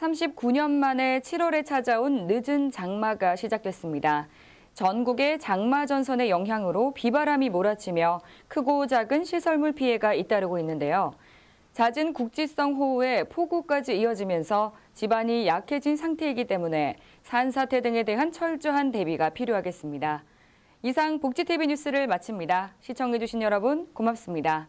39년 만에 7월에 찾아온 늦은 장마가 시작됐습니다. 전국의 장마 전선의 영향으로 비바람이 몰아치며 크고 작은 시설물 피해가 잇따르고 있는데요. 잦은 국지성 호우에 폭우까지 이어지면서 집안이 약해진 상태이기 때문에 산사태 등에 대한 철저한 대비가 필요하겠습니다. 이상 복지TV 뉴스를 마칩니다. 시청해주신 여러분 고맙습니다.